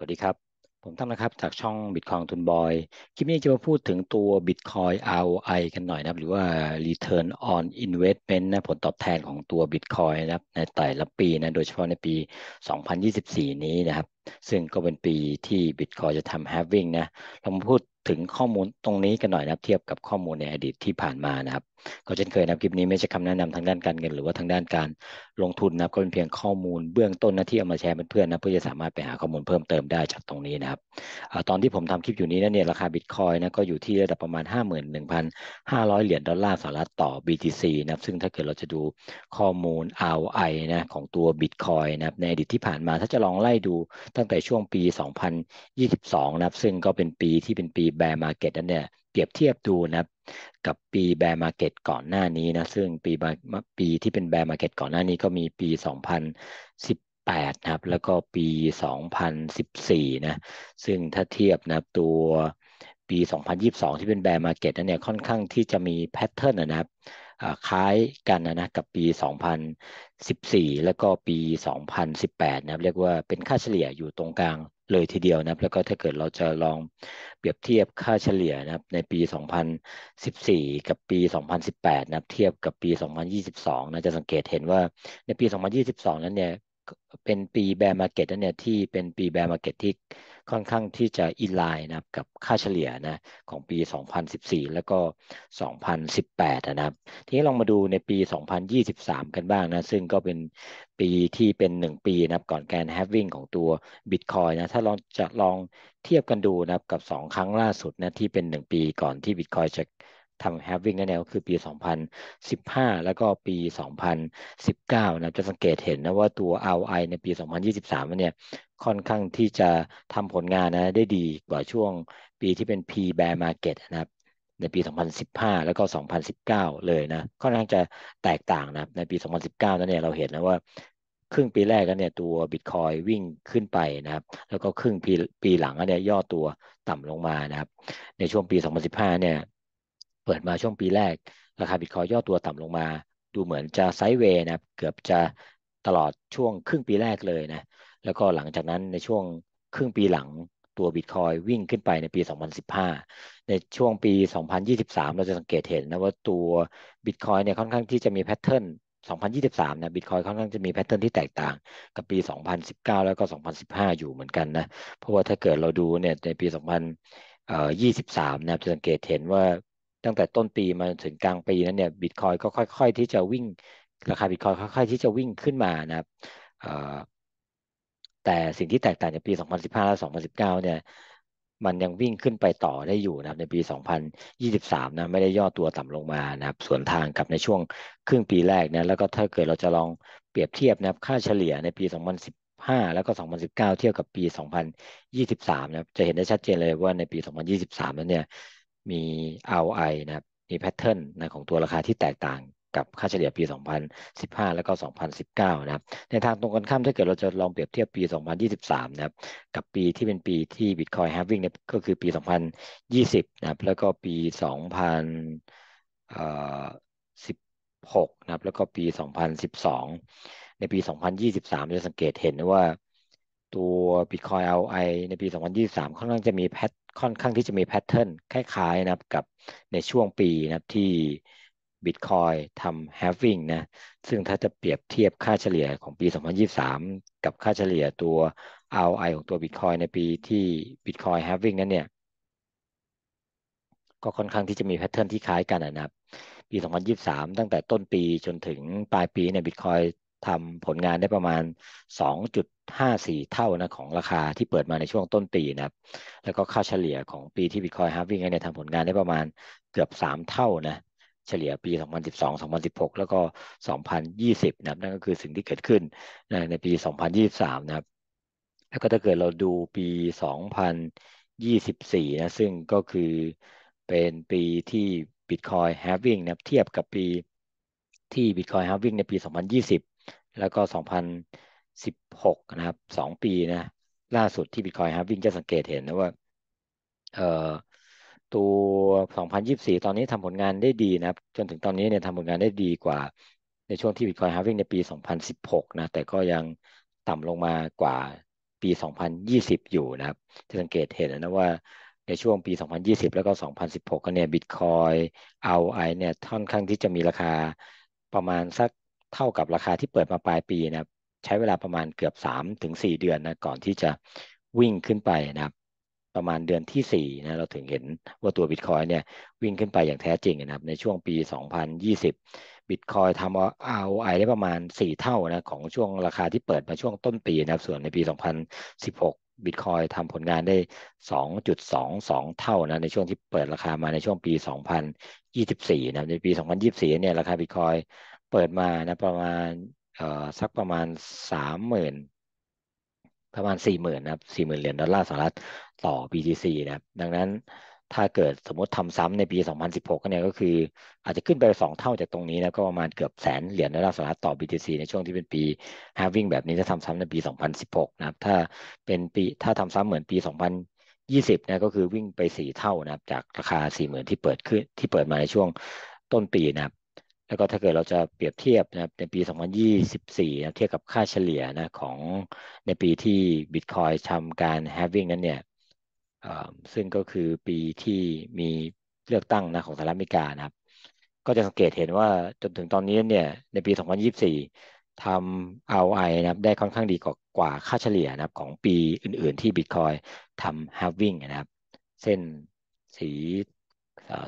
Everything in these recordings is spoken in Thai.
วัสดีครับ ผมตั้มนะครับ จากช่องบิตคอยทุนบอยคลิปนี้จะมาพูดถึงตัว Bitcoin ROI กันหน่อยนะครับหรือว่า Return on Investment นะผลตอบแทนของตัว Bitcoin นะครับในแต่ละปีนะ โดยเฉพาะในปี 2024 นี้นะครับ ซึ่งก็เป็นปีที่ Bitcoin จะทำ h a v i n g นะ เรามาพูดถึงข้อมูลตรงนี้กันหน่อยนะครับเทียบกับข้อมูลในอดีตที่ผ่านมานะครับก็เช่นเคยนะคลิปนี้ไม่ใช่คำแนะนำทางด้านการเงินหรือว่าทางด้านการลงทุนนะครับก็เป็นเพียงข้อมูลเบื้องต้นนะที่เอามาแชร์เพื่อนๆนะเพื่อจะสามารถไปหาข้อมูลเพิ่มเติมได้จากตรงนี้นะครับตอนที่ผมทำคลิปอยู่นี้นะเนี่ยราคาบิตคอยนะก็อยู่ที่ระดับประมาณ 51,500 เหรียญดอลลาร์สหรัฐต่อ BTC นะครับซึ่งถ้าเกิดเราจะดูข้อมูล ROI นะของตัวบิตคอยนะในอดีตที่ผ่านมาถ้าจะลองไล่ดูตั้งแต่ช่วงปี 2022นะครับซึ่งก็เป็นปีที่เป็นปีแบร์มาร์เก็ตนั่นเนี่ยเปรียบเทียบดูนะครับกับปีแบร์มาเก็ตก่อนหน้านี้นะ ซึ่งปีปีที่เป็นแบร์มาเก็ตก่อนหน้านี้ก็มีปี 2018 นะครับ แล้วก็ปี 2014 นะซึ่งถ้าเทียบนะตัวปี 2022 ที่เป็นแบร์มาเก็ตนั้นเนี่ยค่อนข้างที่จะมีแพทเทิร์นนะครับคล้ายกันนะนะกับปี 2014 แล้วก็ปี 2018 นะเรียกว่าเป็นค่าเฉลี่ยอยู่ตรงกลางเลยทีเดียวนะแล้วก็ถ้าเกิดเราจะลองเปรียบเทียบค่าเฉลี่ยนะครับในปี 2014 กับปี 2018 นะเทียบกับปี 2022 นะจะสังเกตเห็นว่าในปี 2022 นั้นเนี่ยเป็นปีแบร์มาเก็ตนั่นเนี่ยที่เป็นปีแบร์มาเก็ตที่ค่อนข้างที่จะอินไลน์นะกับค่าเฉลี่ยนะของปี 2014 แล้วก็ 2018 นะครับ ทีนี้ลองมาดูในปี 2023 กันบ้างนะ ซึ่งก็เป็นปีที่เป็น 1 ปีนะก่อนการแฮฟวิ่งของตัว Bitcoin นะถ้าลองจะลองเทียบกันดูนะับกับ 2 ครั้งล่าสุดนะที่เป็น 1 ปีก่อนที่ Bitcoin จะทำแฮปวิ n g น่นเงก็คือปี 2015 แล้วก็ปี 2019 นะ จะสังเกตเห็นนะว่าตัว ROI ในปี 2023เนี่ยค่อนข้างที่จะทำผลงานนะได้ดีกว่าช่วงปีที่เป็น P bear market นะครับ ในปี 2015 แล้วก็ 2019 เลยนะ ค่อนข้างจะแตกต่างนะ ในปี 2019 นั้นเนี่ยเราเห็นนะว่า ครึ่งปีแรกกันเนี่ยตัว Bitcoin วิ่งขึ้นไปนะครับ แล้วก็ครึ่งปีปีหลังนัเนี่ยย่อตัวต่ำลงมานะครับ ในช่วงปี 2015 เนี่ยเปิดมาช่วงปีแรกราคาบิตคอยย่อตัวต่ำลงมา ดูเหมือนจะไซด์เวย์นะเกือบจะตลอดช่วงครึ่งปีแรกเลยนะแล้วก็หลังจากนั้นในช่วงครึ่งปีหลังตัวบิตคอยวิ่งขึ้นไปในปี 2015 ในช่วงปี 2023 เราจะสังเกตเห็นนะว่าตัวบิตคอยเนี่ยค่อนข้างที่จะมีแพทเทิร์น 2023 นะบิตคอยค่อนข้างจะมีแพทเทิร์นที่แตกต่าง กับปี 2019 แล้วก็ 2015 อยู่เหมือนกันนะเพราะว่าถ้าเกิดเราดูเนี่ยในปี 2023นะจะสังเกตเห็นว่าตั้งแต่ต้นปีมาถึงกลางปีนั้นเนี่ยบิตคอยก็ค่อย ๆ ที่จะวิ่งราคาบิตคอยค่อยๆที่จะวิ่งขึ้นมานะครับแต่สิ่งที่แตกต่างจากปี 2015 และ 2019 เนี่ย มันยังวิ่งขึ้นไปต่อได้อยู่นะครับ ในปี 2023 นะไม่ได้ย่อตัวต่ำลงมานะครับ ส่วนทางกับในช่วงครึ่งปีแรกนะแล้วก็ถ้าเกิดเราจะลองเปรียบเทียบนะครับ ค่าเฉลี่ยในปี 2015 แล้วก็ 2019 เทียบกับปี 2023 นะจะเห็นได้ชัดเจนเลยว่าในปี 2023 นั้นเนี่ยมี ROI นะครับมีแพทเทิร์นนะของตัวราคาที่แตกต่างกับค่าเฉลี่ยปี 2015 แล้วก็ 2019 นะครับ ในทางตรงกันข้ามถ้าเกิดเราจะลองเปรียบเทียบปี 2023 นะครับกับปีที่เป็นปีที่ Bitcoin halving เนี่ยก็คือปี 2020 นะครับแล้วก็ปี 2016 นะครับแล้วก็ปี 2012 ในปี 2023 จะสังเกตเห็นว่าตัว Bitcoin ROI ในปี 2023ค่อนข้างจะมีแพทค่อนข้างที่จะมีแพทเทิร์นคล้ายๆนะครับกับในช่วงปีนะครับที่ Bitcoin ทำ h a v i n g นะซึ่งถ้าจะเปรียบเทียบค่าเฉลี่ยของปี 2023 กับค่าเฉลี่ยตัว ROI ของตัว Bitcoin ในปีที่ Bitcoin h a v i n g นั้นเนี่ยก็ค่อนข้างที่จะมีแพทเทิร์นที่คล้ายกันนะครับ ปี 2023 ตั้งแต่ต้นปีจนถึงปลายปีเนี่ยบิตคอยทำผลงานได้ประมาณ 2.54 เท่านะของราคาที่เปิดมาในช่วงต้นปีนะครับ แล้วก็ค่าเฉลี่ยของปีที่ Bitcoin halving เนี่ยทำผลงานได้ประมาณเกือบ 3 เท่านะเฉลี่ยปี 2012 2016 แล้วก็ 2020นะครับนั่นก็คือสิ่งที่เกิดขึ้นในปี 2023นะครับแล้วก็ถ้าเกิดเราดูปี 2024นะซึ่งก็คือเป็นปีที่ Bitcoin halving นะเทียบกับปีที่ Bitcoin halving ในปี 2020แล้วก็ 2016 นะครับสองปีนะ ล่าสุดที่ Bitcoin ฮาร์วิ่งจะสังเกตเห็นนะว่า เอ่อตัว2024ตอนนี้ทำผลงานได้ดีนะครับ จนถึงตอนนี้เนี่ยทำผลงานได้ดีกว่าในช่วงที่ Bitcoin halving ในปี2016นะ แต่ก็ยังต่ำลงมากว่าปี2020อยู่นะครับ จะสังเกตเห็นนะว่าในช่วงปี2020แล้วก็2016ก็เนี่ย Bitcoin าไอเนี่ยท่อนข้างที่จะมีราคาประมาณสักเท่ากับราคาที่เปิดมาปลายปีนะครับใช้เวลาประมาณเกือบ 3 ถึง 4 เดือนนะก่อนที่จะวิ่งขึ้นไปนะครับประมาณเดือนที่ 4นะเราถึงเห็นว่าตัวบิตคอยเนี่ยวิ่งขึ้นไปอย่างแท้จริงนะครับ ในช่วงปี 2020บิตคอยทำเอาได้ประมาณ 4 เท่านะของช่วงราคาที่เปิดมาช่วงต้นปีนะครับ ส่วนในปี 2016บิตคอยทำผลงานได้2.22เท่านะในช่วงที่เปิดราคามาในช่วงปี2024นะในปี2024เนี่ยราคาบิตคอยเปิดมานะประมาณสักประมาณสามหมื่นประมาณสี่หมื่นนะครับสี่หมื่นเหรียญดอลลาร์สหรัฐต่อ BTC นะครับดังนั้นถ้าเกิดสมมติทำซ้ำในปี 2016ก็เนี่ยก็คือ อาจจะขึ้นไป2เท่าจากตรงนี้นะก็ประมาณเกือบแสนเหรียญดอลลาร์สหรัฐต่อ BTC ในช่วงที่เป็นปี halving แบบนี้ถ้าทำซ้ำในปี 2016 นะครับ ถ้าเป็นปีถ้าทำซ้ำเหมือนปี 2020นะก็คือวิ่งไป 4 เท่านะครับ จากราคา 40,000ที่เปิดขึ้นที่เปิดมาในช่วงต้นปีนะครับแล้วก็ถ้าเกิดเราจะเปรียบเทียบนะครับในปี 2024นะเทียบกับค่าเฉลี่ยนะของในปีที่ Bitcoin ทำการ h a v i n g นั้นเนี่ย ซึ่งก็คือปีที่มีเลือกตั้งนะของสหรัฐอเมริกานะครับ ก็จะสังเกตเห็นว่าจนถึงตอนนี้เนี่ยในปี 2024 ทำ ROI นะครับได้ค่อนข้างดีกว่าค่าเฉลี่ยนะครับ ของปีอื่นๆที่ Bitcoin ทำ h a v i n g นะครับ เส้นสี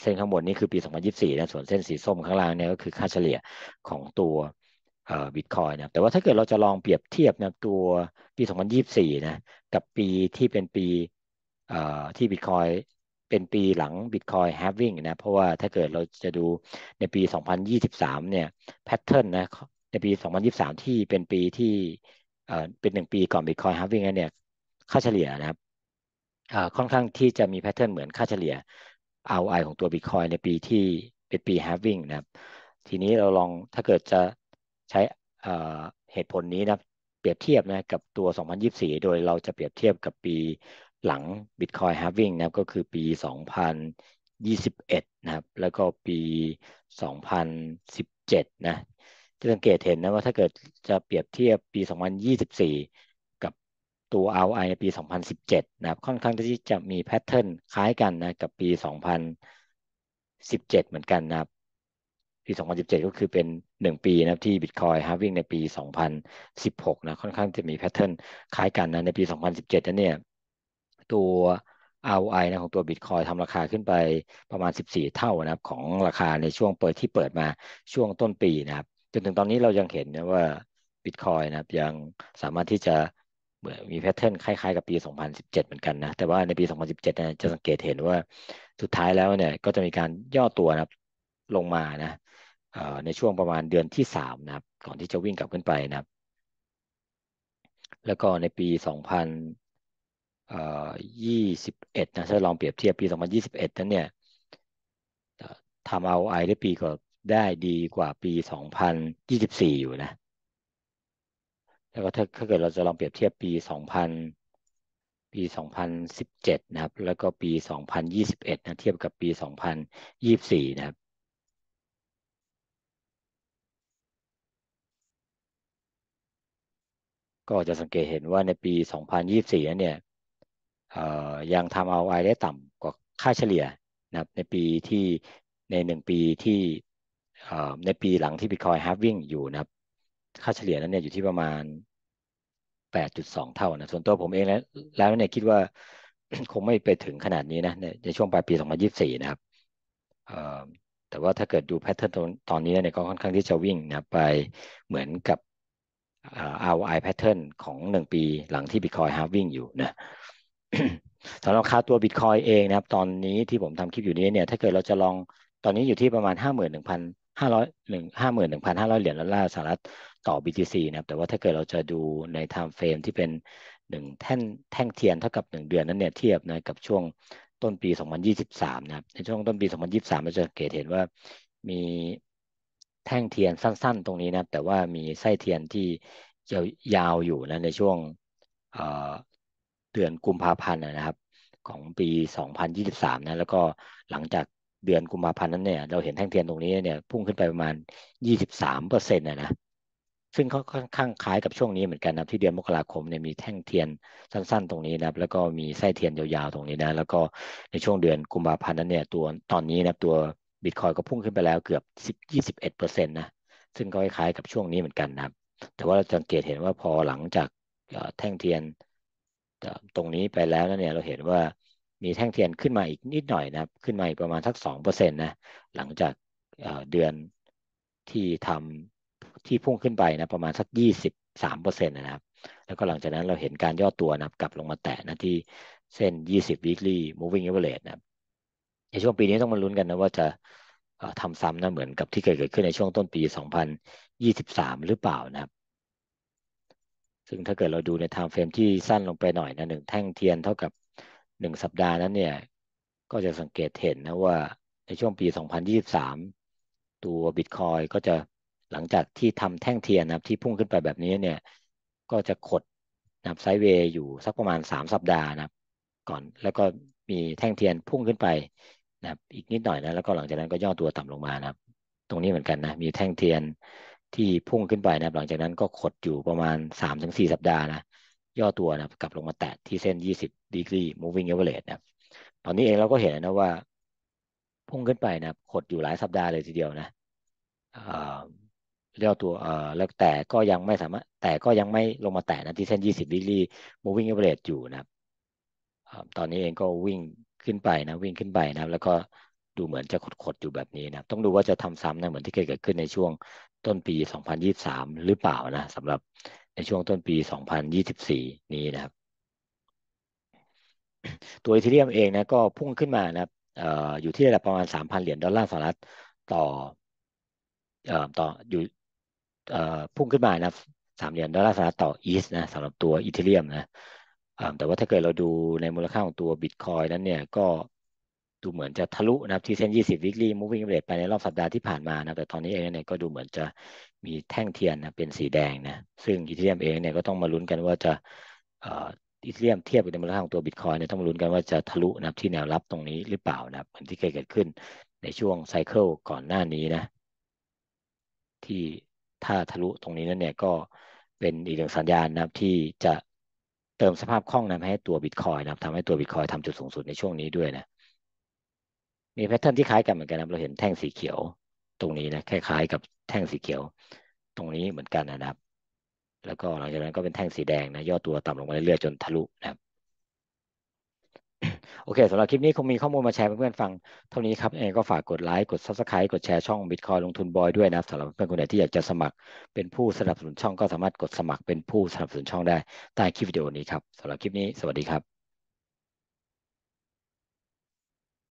เส้นข้างบนนี่คือปี 2024 นะ ส่วนเส้นสีส้มข้างล่างเนี่ยก็คือค่าเฉลี่ยของตัวบิตคอยนะ แต่ว่าถ้าเกิดเราจะลองเปรียบเทียบนะตัวปี 2024 นะ กับปีที่เป็นปีที่บิตคอยเป็นปีหลังบิตคอยแฮ a วิ่งนะ เพราะว่าถ้าเกิดเราจะดูในปี 2023 เนี่ยแพทเทิร์นนะ ในปี 2023 ที่เป็นปีที่เป็นหนึ่งปีก่อนบิตคอยแฮ a วิ่งเนี่ยค่าเฉลี่ยนะครับค่อนข้างที่จะมีแพทเทิร์นเหมือนค่าเฉลี่ย ROI ของตัว Bitcoin ในปีที่เป็นปี h a v i n g นะครับ ทีนี้เราลองถ้าเกิดจะใช้เหตุผลนี้นะเปรียบเทียบนะกับตัว 2024 โดยเราจะเปรียบเทียบกับปีหลัง Bitcoin h a v i n g นะครับก็คือปี 2021นะครับ แล้วก็ปี 2017นะ จะสังเกตเห็นนะว่าถ้าเกิดจะเปรียบเทียบปี 2024ตัว ROI ในปี 2017นะครับ ค่อนข้างที่จะมีแพทเทิร์นคล้ายกันนะ กับปี 2017 เหมือนกันนะครับ ปี 2017 ก็คือเป็น 1 ปีนะครับที่ Bitcoin halving ในปี 2016นะค่อนข้างจะมีแพทเทิร์นคล้ายกันนะ ในปี 2017นั้นเนี่ยตัว ROI นะของตัว Bitcoin ทำราคาขึ้นไปประมาณ 14 เท่านะครับ ของราคาในช่วงเปิดที่เปิดมาช่วงต้นปีนะครับจนถึงตอนนี้เรายังเห็นนะว่า Bitcoin นะครับยังสามารถที่จะเหมือนมีแพทเทิร์นคล้ายๆกับปี 2017 เหมือนกันนะ แต่ว่าในปี 2017นะจะสังเกตเห็นว่าสุดท้ายแล้วเนี่ย ก็จะมีการย่อตัวนะลงมานะในช่วงประมาณเดือนที่3นะครับ ก่อนที่จะวิ่งกลับขึ้นไปนะแล้วก็ในปี 2021 นะ ถ้าลองเปรียบเทียบปี 2021นั้นเนี่ยทำเอาไอได้ปีก็ได้ดีกว่าปี 2024 อยู่นะแล้วก็ถ้าถ้าเกิดเราจะลองเปรียบเทียบปีสองพันปีสองพันสิบเจ็ดนะครับ แล้วก็ปีสองพันยี่สิบเอ็ดนะเทียบกับปีสองพันยี่สี่นะครับ ก็จะสังเกตเห็นว่าในปี 2024นั้นเนี่ยยังทำเอาได้ต่ำกว่าค่าเฉลี่ยนะครับในปีที่ในหนึ่งปีที่ในปีหลังที่ Bitcoin halving อยู่นะครับค่าเฉลี่ยนั้นเนี่ยอยู่ที่ประมาณ 8.2 เท่านะส่วนตัวผมเองแล้วแล้วเนี่ยคิดว่าคงไม่ไปถึงขนาดนี้นะในช่วงปลายปี 2024 นะครับแต่ว่าถ้าเกิดดูแพทเทิร์นตอนนี้เนี่ยก็ค่อนข้างที่จะวิ่งนะไปเหมือนกับ ROI pattern ของ1ปีหลังที่ Bitcoin halving อยู่นะสำหรับค่าตัว Bitcoin เองนะครับตอนนี้ที่ผมทำคลิปอยู่นี้เนี่ย ถ้าเกิดเราจะลองตอนนี้อยู่ที่ประมาณ 51,000ห้าร้อยหนึ่งห้าหมื่นหนึ่งพันห้าร้อยเหรียญดอลลาร์สหรัฐต่อ BTC นะครับ แต่ว่าถ้าเกิดเราจะดูในไทม์เฟรมที่เป็นหนึ่งแท่นแท่งเทียนเท่ากับหนึ่งเดือนนั้นเนี่ยเทียบนะกับช่วงต้นปี 2023 นะครับ ในช่วงต้นปี 2023เราจะเกตเห็นว่ามีแท่งเทียนสั้นๆ ตรงนี้นะ แต่ว่ามีไส้เทียนที่ยาวอยู่นะในช่วงเดือนกุมภาพันธ์นะครับ ของปี 2023นะแล้วก็หลังจากเดือนกุมภาพันธ์นั้นเนี่ยเราเห็นแท่งเทียนตรงนี้เนี่ย พุ่งขึ้นไปประมาณ 23เปอร์เซ็นต์นะ ซึ่งเขาค่อนข้างคล้ายกับช่วงนี้เหมือนกันนะที่เดือนมกราคมเนี่ยมีแท่งเทียนสั้น ๆตรงนี้นะครับ แล้วก็มีไส้เทียนยาวๆตรงนี้นะ แล้วก็ในช่วงเดือนกุมภาพันธ์นั้นเนี่ย ตัวตอนนี้นะตัวบิตคอยก็พุ่งขึ้นไปแล้ว เกือบ10 21เปอร์เซ็นต์นะซึ่งก็คล้ายๆ กับช่วงนี้เหมือนกันนะแต่ว่าเราสังเกตเห็นว่าพอหลังจากแท่งเทียนตรงนี้ไปแล้วเนี่ยเราเห็นว่ามีแท่งเทียนขึ้นมาอีกนิดหน่อยนะครับ ขึ้นมาอีกประมาณสักสองเปอร์เซ็นต์นะหลังจากเดือนที่ทำที่พุ่งขึ้นไปนะประมาณสักยี่สิบสามเปอร์เซ็นต์นะครับ แล้วก็หลังจากนั้นเราเห็นการย่อตัวนะกลับลงมาแตะนะที่เส้น 20 weekly moving average นะในช่วงปีนี้ต้องมาลุ้นกันนะว่าจะทำซ้ำนะเหมือนกับที่เคยเกิดขึ้นในช่วงต้นปี 2023 หรือเปล่านะครับซึ่งถ้าเกิดเราดูในไทม์เฟรมที่สั้นลงไปหน่อยนะหนึ่งแท่งเทียนเท่ากับหนึ่งสัปดาห์นั้นเนี่ย ก็จะสังเกตเห็นนะว่าในช่วงปี 2023 ตัวบิตคอยก็จะหลังจากที่ทำแท่งเทียนนะครับ ที่พุ่งขึ้นไปแบบนี้เนี่ย ก็จะขดนะับไซเวย์อยู่สักประมาณ3สัปดาห์นะครับ ก่อนแล้วก็มีแท่งเทียนพุ่งขึ้นไปนะอีกนิดหน่อยนะแล้วก็หลังจากนั้นก็ย่อตัวต่ำลงมานะครับ ตรงนี้เหมือนกันนะมีแท่งเทียนที่พุ่งขึ้นไปนะหลังจากนั้นก็ขดอยู่ประมาณ3-4สัปดาห์นะย่อตัวนะครับกลับลงมาแตะที่เส้น 20 d e g r ี e moving average นะครับตอนนี้เองเราก็เห็นนะว่าพุ่งขึ้นไปนะขดอยู่หลายสัปดาห์เลยทีเดียวนะย่อตัวเอ่อแล้วแต่ก็ยังไม่สามารถแต่ก็ยังไม่ลงมาแตะนะที่เส้น 20 weekly moving average อยู่นะครับ ตอนนี้เองก็วิ่งขึ้นไปนะ วิ่งขึ้นไปนะแล้วก็ดูเหมือนจะขดขดอยู่แบบนี้นะต้องดูว่าจะทำซ้ำนะเหมือนที่เคยเกิดขึ้นในช่วงต้นปี 2023 หรือเปล่านะสำหรับในช่วงต้นปี 2024 นี้นะครับ ตัวอีเทเรียมเองนะ ก็พุ่งขึ้นมานะครับอยู่ที่ระดับประมาณ 3,000 เหรียญดอลลาร์สหรัฐต่อ ต่อ อยู่พุ่งขึ้นมานะสามเหรียญดอลลาร์สหรัฐต่ออีสนะสำหรับตัวอีเทเรียมนะ แต่ว่าถ้าเกิดเราดูในมูลค่าของตัวบิตคอยนั้นเนี่ยก็ดูเหมือนจะทะลุนะครับที่เส้น20 weekly moving average ไปในรอบสัปดาห์ที่ผ่านมา นะ แต่ตอนนี้เองเนี่ยก็ดูเหมือนจะมีแท่งเทียนนะเป็นสีแดงนะ ซึ่งอีเทียมเองเนี่ยก็ต้องมาลุ้นกันว่าจะอีเทียมเทียบกับมูลค่าของตัวบิตคอยเนี่ยต้องมาลุ้นกันว่าจะทะลุนะครับที่แนวรับตรงนี้หรือเปล่านะครับเหมือนที่เคยเกิดขึ้นในช่วงไซเคิลก่อนหน้านี้นะ ที่ถ้าทะลุตรงนี้นั่นเนี่ยก็เป็นอีกหนึ่งสัญญาณนะครับที่จะเติมสภาพคล่องนะให้ตัวบิตคอยนะครับทำให้ตัวบิตคอยทำจุดสูงสุดในช่วงนี้ด้วยนะมีแพทเทิร์นที่คล้ายกันเหมือนกันนะเราเห็นแท่งสีเขียวตรงนี้นะคล้ายๆกับแท่งสีเขียว ตรงนี้เหมือนกันนะครับ แล้วก็หลังจากนั้นก็เป็นแท่งสีแดงนะย่อตัวต่ำลงมาเรื่อยๆจนทะลุนะครับ โอเคสำหรับคลิปนี้คงมีข้อมูลมาแชร์เพื่อนๆฟังเท่านี้ครับ เองก็ฝากกดไลค์ กด Subscribe กดแชร์ช่อง Bitcoin ลงทุนบอยด้วยนะสำหรับเพื่อนคนไหนที่อยากจะสมัครเป็นผู้สนับสนุนช่องก็สามารถกดสมัครเป็นผู้สนับสนุนช่องได้ใต้คลิปวิดีโอนี้ครับสำหรับคลิปนี้สวัสดีครับ